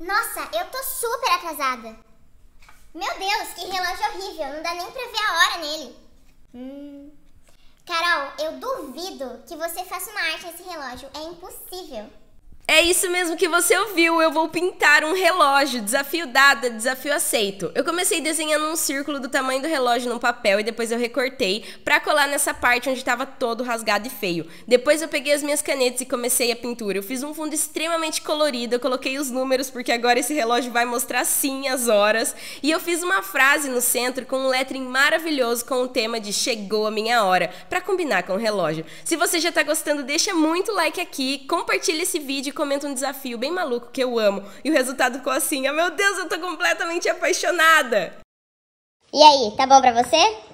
Nossa, eu tô super atrasada. Meu Deus, que relógio horrível. Não dá nem pra ver a hora nele. Hum. Carol, eu duvido que você faça uma arte nesse relógio. É impossível. É isso mesmo que você ouviu. Eu vou pintar um relógio. Desafio dado, desafio aceito. Eu comecei desenhando um círculo do tamanho do relógio num papel e depois eu recortei para colar nessa parte onde estava todo rasgado e feio. Depois eu peguei as minhas canetas e comecei a pintura. Eu fiz um fundo extremamente colorido, eu coloquei os números porque agora esse relógio vai mostrar sim as horas. E eu fiz uma frase no centro com um lettering maravilhoso com o tema de chegou a minha hora, para combinar com o relógio. Se você já tá gostando, deixa muito like aqui, compartilha esse vídeo comenta um desafio bem maluco que eu amo e o resultado ficou assim: ah, oh, meu Deus, eu tô completamente apaixonada! E aí, tá bom pra você?